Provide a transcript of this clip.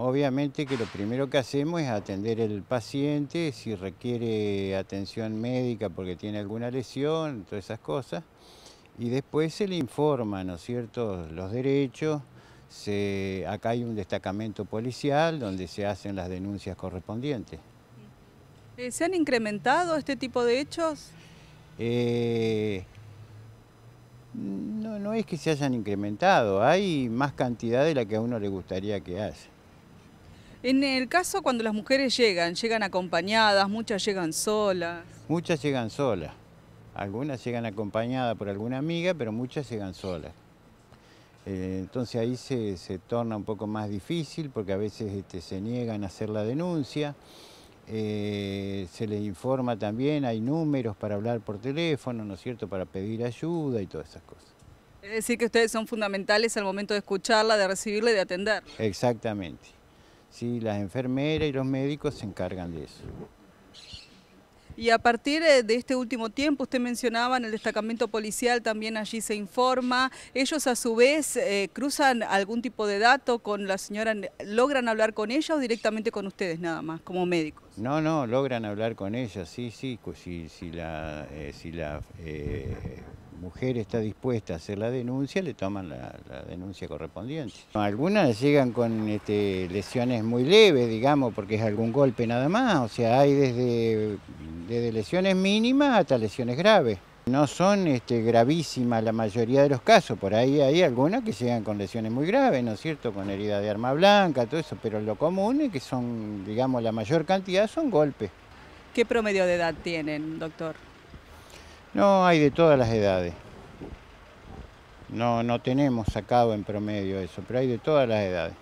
obviamente que lo primero que hacemos es atender el paciente, si requiere atención médica porque tiene alguna lesión, todas esas cosas, y después se le informa, ¿no es cierto?, los derechos, acá hay un destacamento policial donde se hacen las denuncias correspondientes. Eh, ¿Se han incrementado este tipo de hechos? Eh, no, no es que se hayan incrementado, hay más cantidad de la que a uno le gustaría que haya. En el caso cuando las mujeres llegan, llegan acompañadas, muchas llegan solas. Muchas llegan solas. Algunas llegan acompañadas por alguna amiga, pero muchas llegan solas. Eh, entonces ahí se, torna un poco más difícil porque a veces este, se niegan a hacer la denuncia. Eh, se les informa también, hay números para hablar por teléfono, ¿no es cierto?, para pedir ayuda y todas esas cosas. Es decir, que ustedes son fundamentales al momento de escucharla, de recibirla y de atenderla. Exactamente. Sí, las enfermeras y los médicos se encargan de eso. Y a partir eh, de este último tiempo, usted mencionaba en el destacamento policial, también allí se informa, ellos a su vez eh, cruzan algún tipo de dato con la señora, ¿logran hablar con ella o directamente con ustedes nada más, como médicos? No, no, logran hablar con ella, sí, sí, si, la, si la eh, eh mujer está dispuesta a hacer la denuncia, le toman la, denuncia correspondiente. Algunas llegan con este, lesiones muy leves, digamos, porque es algún golpe nada más. O sea, hay desde, lesiones mínimas hasta lesiones graves. No son este, gravísimas la mayoría de los casos, por ahí hay algunas que llegan con lesiones muy graves, ¿no es cierto? Con herida de arma blanca, todo eso, pero lo común es que son, digamos, la mayor cantidad son golpes. ¿Qué promedio de edad tienen, doctor? No, hay de todas las edades. No, no tenemos sacado en promedio eso, pero hay de todas las edades.